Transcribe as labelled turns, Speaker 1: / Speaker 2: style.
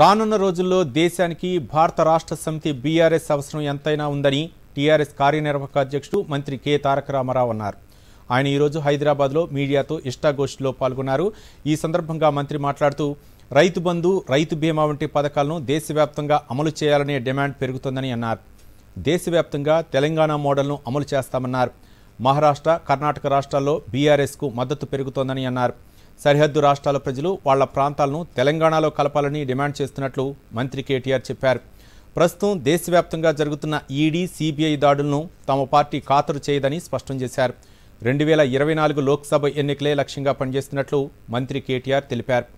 Speaker 1: రానున్న రోజుల్లో దేశానికి భారత రాష్ట్ర సమితి బీఆర్ఎస్ అవసరం ఎంతైనా ఉందని టీఆర్ఎస్ కార్యనిర్వాహక అధ్యక్షుడు మంత్రి కె తారక రామారావు అన్నారు ఆయన ఈరోజు హైదరాబాద్లో మీడియాతో ఇష్టాగోష్ఠిలో పాల్గొన్నారు ఈ సందర్భంగా మంత్రి మాట్లాడుతూ రైతు బంధు రైతు బీమా వంటి పథకాలను దేశవ్యాప్తంగా అమలు చేయాలనే డిమాండ్ పెరుగుతుందని అన్నారు దేశవ్యాప్తంగా తెలంగాణ మోడల్ను అమలు చేస్తామన్నారు మహారాష్ట్ర కర్ణాటక రాష్ట్రాల్లో బీఆర్ఎస్కు మద్దతు పెరుగుతోందని అన్నారు సరిహద్దు రాష్ట్రాల ప్రజలు వాళ్ల ప్రాంతాలను తెలంగాణలో కలపాలని డిమాండ్ చేస్తున్నట్లు మంత్రి కేటీఆర్ చెప్పారు ప్రస్తుతం దేశవ్యాప్తంగా జరుగుతున్న ఈడీ సిబిఐ దాడులను తమ పార్టీ ఖాతరు చేయదని స్పష్టం చేశారు రెండు వేల ఇరవై నాలుగు లోక్సభ ఎన్నికలే లక్ష్యంగా పనిచేస్తున్నట్లు మంత్రి కేటీఆర్ తెలిపారు